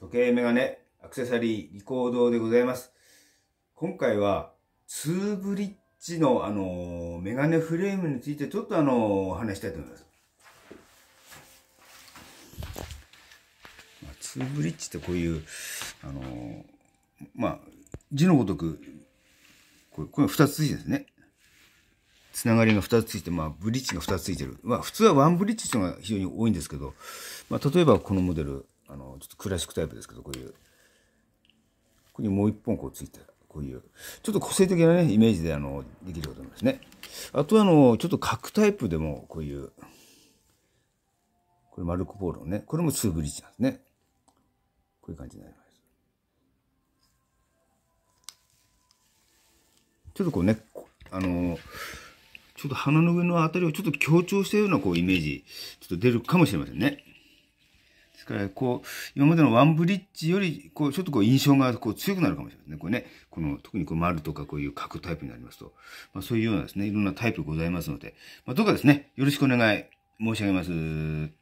時計、メガネ、アクセサリー、リコードでございます。今回は、ツーブリッジの、あのー、メガネフレームについてちょっとあのー、話したいと思います。まあ、ツーブリッジってこういう、あのー、まあ、字のごとく、これ、これ二つ字いてですね。つながりが二つついて、まあ、ブリッジが二つついてる。まあ、普通はワンブリッジっていうのが非常に多いんですけど、まあ、例えばこのモデル、ちょっとクラシックタイプですけどこういうここにもう一本こうついてこういうちょっと個性的なねイメージであのできることなんですねあとはあのちょっと角タイプでもこういうこれマルコ・ポーロのねこれもツーブリッジなんですねこういう感じになりますちょっとこうねあのちょっと鼻の上のあたりをちょっと強調したようなこうイメージ、ちょっと出るかもしれませんね。からこう、今までのワンブリッジより、こう、ちょっとこう印象がこう強くなるかもしれないですね。これね、この、特にこう丸とかこういう角タイプになりますと、まあそういうようなですね、いろんなタイプございますので、まあどうかですね、よろしくお願い申し上げます。